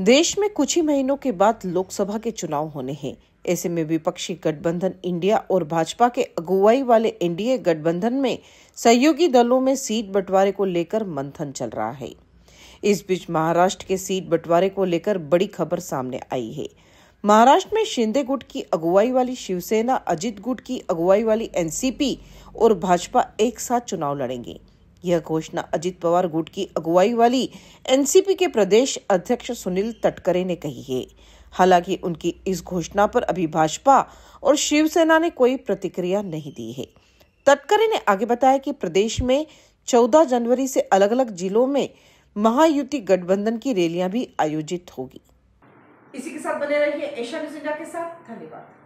देश में कुछ ही महीनों के बाद लोकसभा के चुनाव होने हैं ऐसे में विपक्षी गठबंधन इंडिया और भाजपा के अगुवाई वाले एनडीए गठबंधन में सहयोगी दलों में सीट बंटवारे को लेकर मंथन चल रहा है इस बीच महाराष्ट्र के सीट बंटवारे को लेकर बड़ी खबर सामने आई है महाराष्ट्र में शिंदे गुट की अगुवाई वाली शिवसेना अजित गुट की अगुवाई वाली एनसीपी और भाजपा एक साथ चुनाव लड़ेंगे यह घोषणा अजीत पवार गुट की अगुवाई वाली एनसीपी के प्रदेश अध्यक्ष सुनील तटकरे ने कही है हालांकि उनकी इस घोषणा पर अभी भाजपा और शिवसेना ने कोई प्रतिक्रिया नहीं दी है तटकरे ने आगे बताया कि प्रदेश में 14 जनवरी से अलग अलग जिलों में महायुति गठबंधन की रैलियां भी आयोजित होगी इसी के साथ बने रहिए इंडिया के साथ धन्यवाद